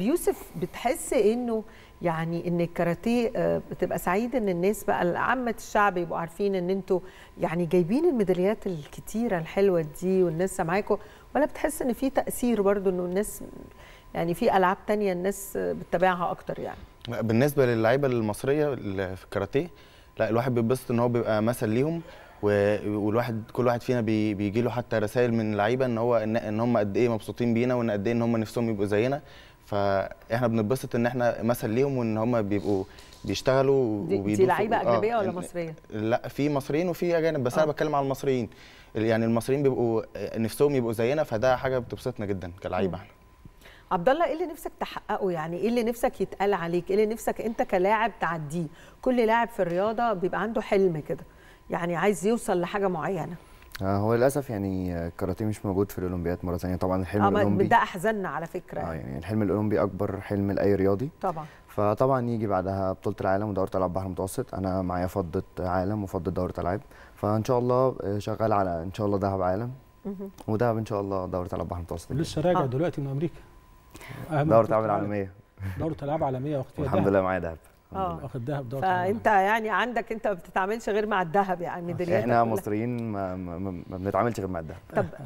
يوسف بتحس انه يعني ان الكاراتيه آه، بتبقى سعيد ان الناس بقى عامه الشعب يبقوا عارفين ان انتوا يعني جايبين الميداليات الكتيره الحلوه دي والناس معاكم ولا بتحس ان في تاثير برضو انه الناس يعني في العاب تانية الناس بتتابعها اكتر يعني بالنسبه للعيبه المصريه في الكاراتيه لا الواحد بيتبسط ان هو بيبقى مثل ليهم والواحد كل واحد فينا بيجي له حتى رسائل من اللعيبه ان هو ان هم قد ايه مبسوطين بينا وان قد ايه ان هم نفسهم يبقوا زينا فاحنا بنتبسط ان احنا مثل ليهم وان هم بيبقوا بيشتغلوا دي, دي لعيبه اه اجنبيه آه ولا مصريه؟ لا في مصريين وفي اجانب بس آه. انا بتكلم على المصريين يعني المصريين بيبقوا نفسهم يبقوا زينا فده حاجه بتبسطنا جدا كلعيبه احنا عبد الله ايه اللي نفسك تحققه يعني ايه اللي نفسك يتقال عليك ايه اللي نفسك انت كلاعب تعديه كل لاعب في الرياضه بيبقى عنده حلم كده يعني عايز يوصل لحاجه معينه آه، هو للاسف يعني الكاراتيه مش موجود في الاولمبياد مره ثانيه طبعا الحلم آه الاولمبي ده احزننا على فكره اه يعني الحلم الاولمبي اكبر حلم لاي رياضي طبعا فطبعا يجي بعدها بطوله العالم ودوره العاب بحر المتوسط انا معايا فضه عالم وفضه دوره العاب فان شاء الله آه، شغال على ان شاء الله ذهب عالم وذهب ان شاء الله دوره العاب بحر المتوسط لسه راجع آه. دلوقتي من امريكا دوره العاب العالميه دوره العاب عالميه واختيار الحمد لله معايا ذهب اه اخد ده فانت يعني عندك انت ما بتتعاملش غير مع الذهب يعني آه. احنا مصريين ما, ما, ما بنتعاملش غير مع الذهب طب